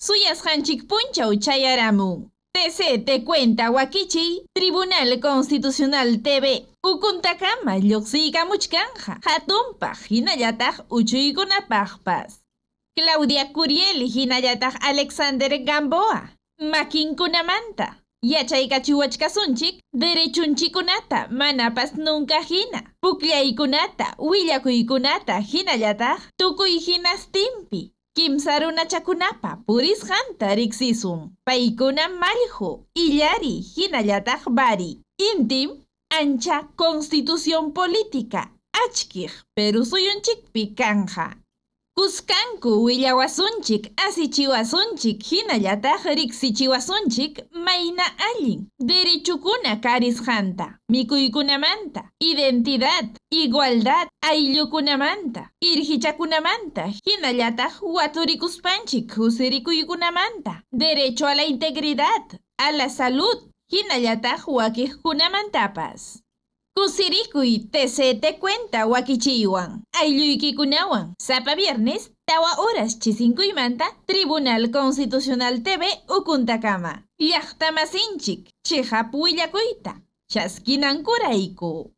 Suyas Uchayaramu. Tc te cuenta Wakichi Tribunal Constitucional TV ukuntakama Muchkanja, Hatumpa, hinallataq pajpas. Claudia Curiel hinayatag Alexander Gamboa makinkunamanta Derechunchi derechunchikunata manapas nunca hina pukllaykunata willakuykunata tuku Hinas timpi. Kim Saruna chakunapa hanta rixisum, Paikuna malhu, illari, hinallataj bari. Intim, ancha constitución política. Achkir, Perú chic picanja. Kuskanku willawasunchik, asichiwasunchik, jinayata riksichiwasunchik, Maina allin, derechukuna karishanta, mikuykunamanta, identidad, igualdad, ayllukunamanta, irhichakunamanta, cuspanchik waturikuspanchik, kunamanta derecho a la integridad, a la salud, hinallataq kunamantapas Kusirikuy TCT cuenta wakichiwan. kunawan. Sapa viernes, tawa horas manta, Tribunal Constitucional TV Ukuntakama. Llaqtamasinchik, Kuita, Chaskinankura Chaskinankuraiku.